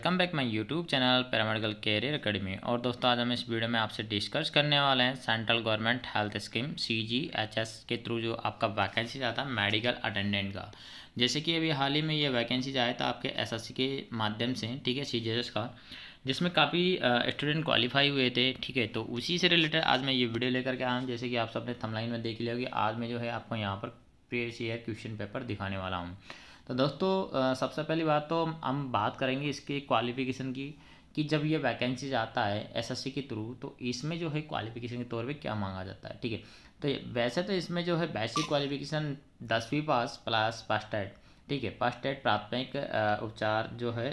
welcome back my YouTube channel paramedical career academy और दोस्तों आज हम इस वीडियो में आपसे डिस्कस करने वाले हैं central government health scheme CGHS के थ्रू जो आपका वैकेंसी आता है मेडिकल अटेंडेंट का जैसे कि अभी हाल ही में ये वैकेंसीज आए तो आपके सी के माध्यम से ठीक है सी का जिसमें काफ़ी स्टूडेंट क्वालिफाई हुए थे ठीक है तो उसी से रिलेटेड आज मैं ये वीडियो लेकर के आया हूँ जैसे कि आप सबने थमलाइन में देख लिया होगी आज मैं जो है आपको यहाँ पर प्रीवियस क्वेश्चन पेपर दिखाने वाला हूँ तो दोस्तों सबसे पहली बात तो हम बात करेंगे इसकी क्वालिफ़िकेशन की कि जब ये वैकेंसी जाता है एसएससी के थ्रू तो इसमें जो है क्वालिफिकेशन के तौर पे क्या मांगा जाता है ठीक है तो वैसे तो इसमें जो है बेसिक क्वालिफिकेशन दसवीं पास प्लस फर्स्ट एड ठीक है फर्स्ट एड प्राथमिक उपचार जो है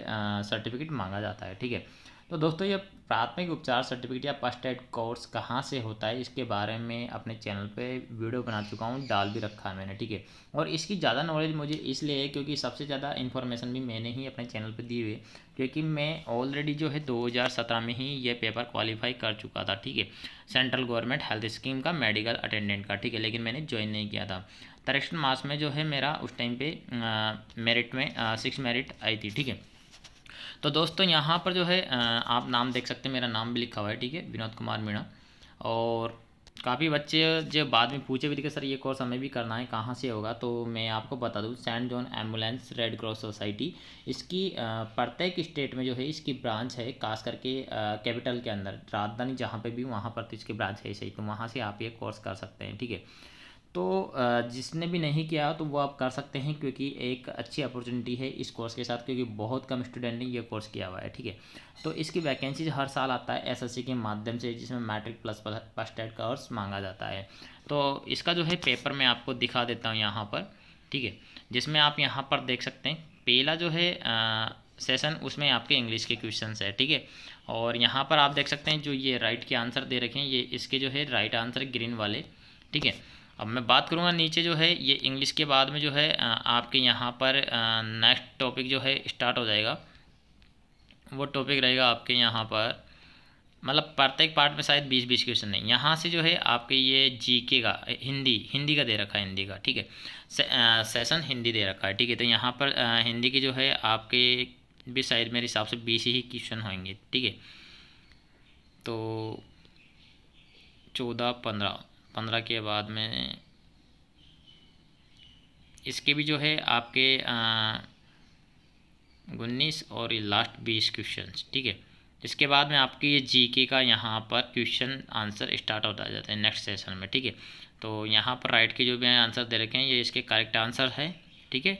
सर्टिफिकेट मांगा जाता है ठीक है तो दोस्तों ये प्राथमिक उपचार सर्टिफिकेट या फर्स्ट एड कोर्स कहाँ से होता है इसके बारे में अपने चैनल पे वीडियो बना चुका हूँ डाल भी रखा है मैंने ठीक है और इसकी ज़्यादा नॉलेज मुझे इसलिए है क्योंकि सबसे ज़्यादा इन्फॉर्मेशन भी मैंने ही अपने चैनल पे दी हुई क्योंकि मैं ऑलरेडी जो है 2017 में ही ये पेपर क्वालिफाई कर चुका था ठीक है सेंट्रल गवर्नमेंट हेल्थ स्कीम का मेडिकल अटेंडेंट का ठीक है लेकिन मैंने ज्वाइन नहीं किया था तरक्ट मास में जो है मेरा उस टाइम पे मेरिट में सिक्स मेरिट आई थी ठीक है तो दोस्तों यहाँ पर जो है आप नाम देख सकते हैं मेरा नाम भी लिखा हुआ है ठीक है विनोद कुमार मीणा और काफ़ी बच्चे जो बाद में पूछे भी थे सर ये कोर्स हमें भी करना है कहाँ से होगा तो मैं आपको बता दूँ Saint John ambulance Red Cross society इसकी प्रत्येक स्टेट में जो है इसकी ब्रांच है खास करके कैपिटल के अंदर राजधानी जहाँ पे भी वहाँ पर तो इसकी ब्रांच है सही तो वहाँ से आप ये कोर्स कर सकते हैं ठीक है तो जिसने भी नहीं किया तो वो आप कर सकते हैं क्योंकि एक अच्छी अपॉर्चुनिटी है इस कोर्स के साथ क्योंकि बहुत कम स्टूडेंट ने ये कोर्स किया हुआ है ठीक है तो इसकी वैकेंसीज हर साल आता है एसएससी के माध्यम से जिसमें मैट्रिक प्लस फर्स्ट एड का कोर्स मांगा जाता है तो इसका जो है पेपर मैं आपको दिखा देता हूँ यहाँ पर ठीक है जिसमें आप यहाँ पर देख सकते हैं पहला जो है आ, सेशन उसमें आपके इंग्लिश के क्वेश्चन है ठीक है और यहाँ पर आप देख सकते हैं जो ये राइट के आंसर दे रखे हैं ये इसके जो है राइट आंसर ग्रीन वाले ठीक है अब मैं बात करूँगा नीचे जो है ये इंग्लिश के बाद में जो है आपके यहाँ पर नेक्स्ट टॉपिक जो है स्टार्ट हो जाएगा वो टॉपिक रहेगा आपके यहाँ पर मतलब प्रत्येक पार्ट में शायद बीस बीस क्वेश्चन नहीं यहाँ से जो है आपके ये जीके का हिंदी हिंदी का दे रखा है हिंदी का ठीक है से, सेशन हिंदी दे रखा है ठीक है तो यहाँ पर आ, हिंदी की जो है आपके भी शायद मेरे हिसाब से बीस ही क्वेश्चन होंगे ठीक है तो चौदह पंद्रह पंद्रह के बाद में इसके भी जो है आपके उन्नीस और ये लास्ट बीस क्वेश्चन ठीक है इसके बाद में आपकी ये जी के का यहाँ पर क्वेश्चन आंसर स्टार्ट होता जाता है नेक्स्ट सेशन में ठीक है तो यहाँ पर राइट के जो भी आंसर दे रखे हैं ये इसके करेक्ट आंसर है ठीक है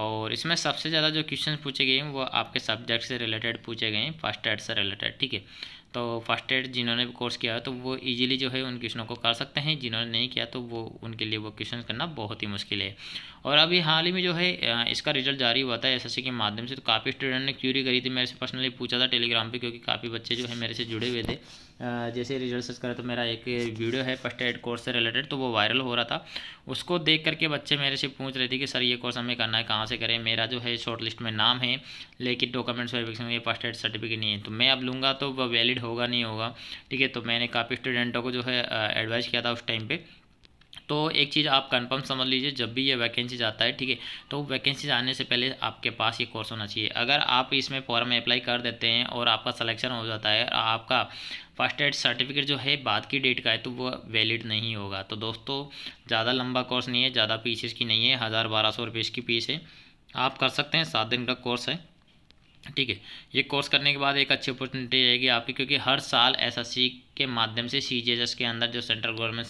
और इसमें सबसे ज़्यादा जो क्वेश्चन पूछे गए हैं वो आपके सब्जेक्ट से रिलेटेड पूछे गए हैं फर्स्ट एड से रिलेटेड ठीक है तो फर्स्ट एड जिन्होंने कोर्स किया है तो वो इजीली जो है उन क्वेश्चनों को कर सकते हैं जिन्होंने नहीं किया तो वो उनके लिए वो क्वेश्चन करना बहुत ही मुश्किल है और अभी हाल ही में जो है इसका रिजल्ट जारी हुआ था एस के माध्यम से तो काफ़ी स्टूडेंट ने क्यूरी करी थी मेरे से पर्सनली पूछा था टेलीग्राम पर क्योंकि काफ़ी बच्चे जो है मेरे से जुड़े हुए थे जैसे रिजल्ट सर्च करें तो मेरा एक वीडियो है फर्स्ट एड कोर्स से रिलेटेड तो वो वायरल हो रहा था उसको देख करके बच्चे मेरे से पूछ रहे थे कि सर ये कोर्स हमें करना है कहाँ से करें मेरा जो है शॉर्ट लिस्ट में नाम है लेकिन डॉक्यूमेंट्स वेरिफिकेशन ये फर्स्ट एड सर्टिफिकेट नहीं है तो मैं अब लूँगा तो वह वैलिड होगा नहीं होगा ठीक है तो मैंने काफ़ी स्टूडेंटों को जो है एडवाइस किया था उस टाइम पर तो एक चीज़ आप कंफर्म समझ लीजिए जब भी ये वैकेंसी आता है ठीक है तो वैकेंसी आने से पहले आपके पास ये कोर्स होना चाहिए अगर आप इसमें फॉर्म में अप्लाई कर देते हैं और आपका सिलेक्शन हो जाता है आपका फर्स्ट एड सर्टिफिकेट जो है बाद की डेट का है तो वो वैलिड नहीं होगा तो दोस्तों ज़्यादा लंबा कोर्स नहीं है ज़्यादा पीसेस की नहीं है हज़ार बारह सौ रुपये इसकी पीस है आप कर सकते हैं सात दिन का कोर्स है ठीक है ये कोर्स करने के बाद एक अच्छी अपॉर्चुनिटी रहेगी आपकी क्योंकि हर साल एस के माध्यम से सी के अंदर जो सेंट्रल गवर्नमेंट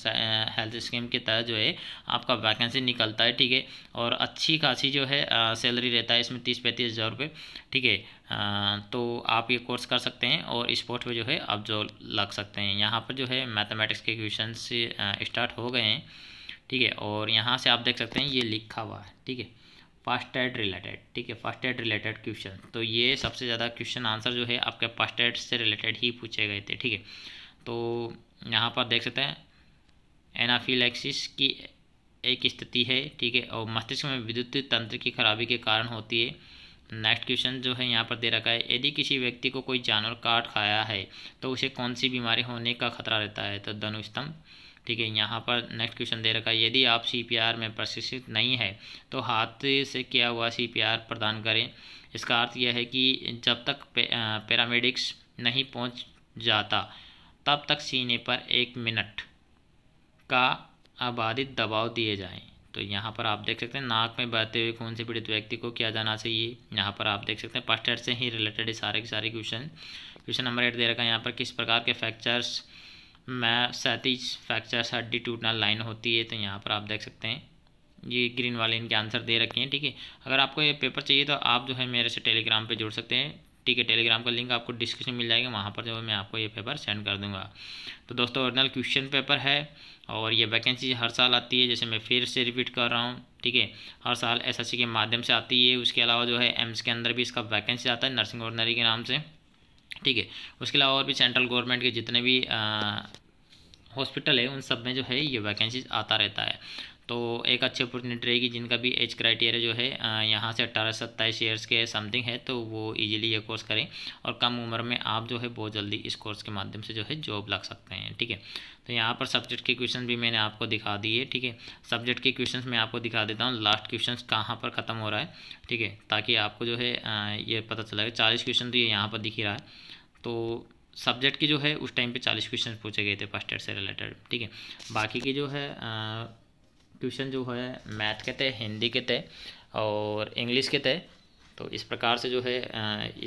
हेल्थ स्कीम के तहत जो है आपका वैकेंसी निकलता है ठीक है और अच्छी खासी जो है सैलरी रहता है इसमें तीस पैंतीस हज़ार रुपये ठीक है तो आप ये कोर्स कर सकते हैं और स्पोर्ट्स में जो है आप जो लग सकते हैं यहाँ पर जो है मैथमेटिक्स के क्वेश्चन स्टार्ट हो गए हैं ठीक है और यहाँ से आप देख सकते हैं ये लिखा हुआ है ठीक है फर्स्ट एड रिलेटेड ठीक है फर्स्ट एड रिलेटेड क्वेश्चन तो ये सबसे ज़्यादा क्वेश्चन आंसर जो है आपके फर्स्ट एड से रिलेटेड ही पूछे गए थे ठीक है तो यहाँ पर देख सकते हैं एनाफिलैक्सिस की एक स्थिति है ठीक है और मस्तिष्क में विद्युत तंत्र की खराबी के कारण होती है नेक्स्ट क्वेश्चन जो है यहाँ पर दे रखा है यदि किसी व्यक्ति को कोई जानवर काट खाया है तो उसे कौन सी बीमारी होने का खतरा रहता है तो धनुस्तंभ ठीक है यहाँ पर नेक्स्ट क्वेश्चन दे रखा है यदि आप सीपीआर में प्रशिक्षित नहीं है तो हाथ से किया हुआ सीपीआर प्रदान करें इसका अर्थ यह है कि जब तक पैरामेडिक्स नहीं पहुँच जाता तब तक सीने पर एक मिनट का आबादित दबाव दिए जाएँ तो यहाँ पर आप देख सकते हैं नाक में बहते हुए खून से पीड़ित व्यक्ति को क्या जाना चाहिए यहाँ पर आप देख सकते हैं फर्स्ट एड से ही रिलेटेड सारे के सारे क्वेश्चन क्वेश्चन नंबर एट दे रखा है यहाँ पर किस प्रकार के फ्रैक्चर्स मैं सैतीस हड्डी टूटना लाइन होती है तो यहाँ पर आप देख सकते हैं ये ग्रीन वाले इनके आंसर दे रखे हैं ठीक है अगर आपको ये पेपर चाहिए तो आप जो है मेरे से टेलीग्राम पे जुड़ सकते हैं ठीक है टेलीग्राम का लिंक आपको डिस्क्रिप्शन मिल जाएगा वहाँ पर जो है मैं आपको ये पेपर सेंड कर दूंगा तो दोस्तों ओरिजिनल क्वेश्चन पेपर है और ये वैकेंसी हर साल आती है जैसे मैं फिर से रिपीट कर रहा हूँ ठीक है हर साल एस के माध्यम से आती है उसके अलावा जो है एम्स के अंदर भी इसका वैकेंसी आता है नर्सिंग ऑर्डनरी के नाम से ठीक है उसके अलावा और भी सेंट्रल गवर्नमेंट के जितने भी हॉस्पिटल है उन सब में जो है ये वैकेंसीज आता रहता है तो एक अच्छी अपॉर्चुनिटी रहेगी जिनका भी एज क्राइटेरिया जो है यहाँ से अट्ठारह सत्ताईस ईयर्स के समथिंग है तो वो इजीली ये कोर्स करें और कम उम्र में आप जो है बहुत जल्दी इस कोर्स के माध्यम से जो है जॉब लग सकते हैं ठीक है तो यहाँ पर सब्जेक्ट के क्वेश्चन भी मैंने आपको दिखा दिए ठीक है सब्जेक्ट के क्वेश्चन मैं आपको दिखा देता हूँ लास्ट क्वेश्चन कहाँ पर ख़त्म हो रहा है ठीक है ताकि आपको जो है ये पता चला चालीस क्वेश्चन तो ये यहाँ पर दिख ही रहा है तो सब्जेक्ट की जो है उस टाइम पे चालीस क्वेश्चन पूछे गए थे फर्स्ट ईयर से रिलेटेड ठीक है बाकी के जो है क्वेश्चन जो है मैथ के थे हिंदी के थे और इंग्लिश के थे तो इस प्रकार से जो है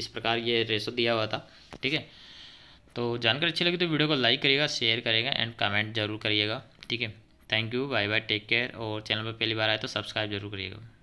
इस प्रकार ये रेसो दिया हुआ था ठीक है तो जानकारी अच्छी लगी तो वीडियो को लाइक करिएगा शेयर करिएगा एंड कमेंट जरूर करिएगा ठीक है thank you bye bye take care और चैनल पर पहली बार आए तो सब्सक्राइब जरूर करिएगा